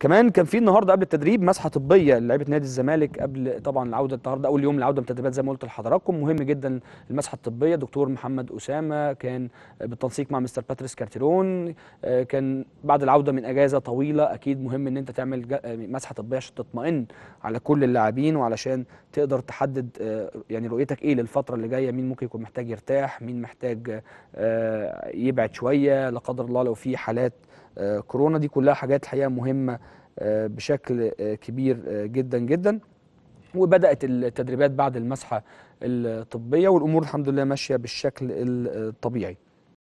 كمان كان في النهارده قبل التدريب مسحه طبيه لعيبه نادي الزمالك قبل طبعا العوده النهارده اول يوم العوده من التدريبات زي ما قلت لحضراتكم مهم جدا المسحه الطبيه دكتور محمد اسامه كان بالتنسيق مع مستر باتريس كارتيرون آه، كان بعد العوده من اجازه طويله اكيد مهم ان انت تعمل آه، مسحه طبيه عشان تطمئن على كل اللاعبين وعلشان تقدر تحدد آه، يعني رؤيتك ايه للفتره اللي جايه مين ممكن يكون محتاج يرتاح مين محتاج يبعد شويه لا قدر الله لو في حالات آه، كورونا دي كلها حاجات الحقيقه مهمه آه، بشكل آه، كبير جدا جدا وبدات التدريبات بعد المسحه الطبيه والامور الحمد لله ماشيه بالشكل الطبيعي